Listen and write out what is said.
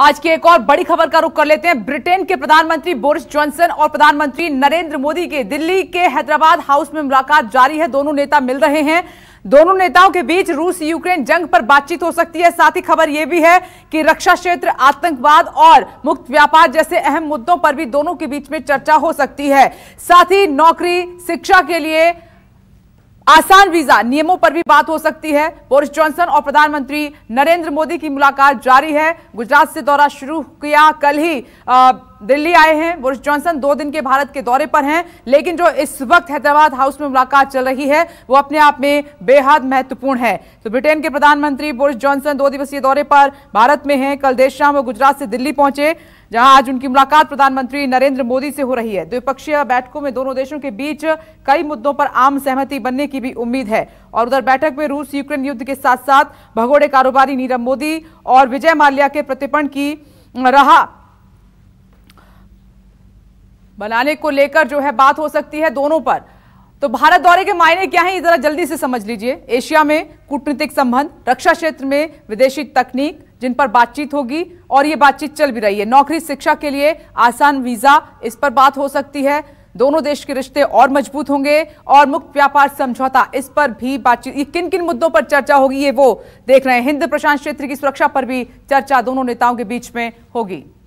आज की एक और बड़ी खबर का रुख कर लेते हैं ब्रिटेन के प्रधानमंत्री बोरिस जॉनसन और प्रधानमंत्री नरेंद्र मोदी के दिल्ली के हैदराबाद हाउस में मुलाकात जारी है दोनों नेता मिल रहे हैं दोनों नेताओं के बीच रूस यूक्रेन जंग पर बातचीत हो सकती है साथ ही खबर यह भी है कि रक्षा क्षेत्र आतंकवाद और मुक्त व्यापार जैसे अहम मुद्दों पर भी दोनों के बीच में चर्चा हो सकती है साथ ही नौकरी शिक्षा के लिए आसान वीजा नियमों पर भी बात हो सकती है बोरिस जॉनसन और प्रधानमंत्री नरेंद्र मोदी की मुलाकात जारी है गुजरात से दौरा शुरू किया कल ही आ, दिल्ली आए हैं बोरिस जॉनसन दो दिन के भारत के दौरे पर हैं लेकिन जो इस वक्त हैदराबाद हाउस में मुलाकात चल रही है वो अपने आप में बेहद महत्वपूर्ण है तो ब्रिटेन के प्रधानमंत्री बोरिस जॉनसन दो दिवसीय दौरे पर भारत में हैं कल देर शाम वो गुजरात से दिल्ली पहुंचे जहां आज उनकी मुलाकात प्रधानमंत्री नरेंद्र मोदी से हो रही है द्विपक्षीय बैठकों में दोनों देशों के बीच कई मुद्दों पर आम सहमति बनने की भी उम्मीद है और उधर बैठक में रूस यूक्रेन युद्ध के साथ साथ भगोड़े कारोबारी नीरव मोदी और विजय माल्या के प्रतिपण की रहा बनाने को लेकर जो है बात हो सकती है दोनों पर तो भारत दौरे के मायने क्या है जरा जल्दी से समझ लीजिए एशिया में कूटनीतिक संबंध रक्षा क्षेत्र में विदेशी तकनीक जिन पर बातचीत होगी और ये बातचीत चल भी रही है नौकरी शिक्षा के लिए आसान वीजा इस पर बात हो सकती है दोनों देश के रिश्ते और मजबूत होंगे और मुक्त व्यापार समझौता इस पर भी बातचीत ये किन किन मुद्दों पर चर्चा होगी ये वो देख रहे हैं हिंद प्रशांत क्षेत्र की सुरक्षा पर भी चर्चा दोनों नेताओं के बीच में होगी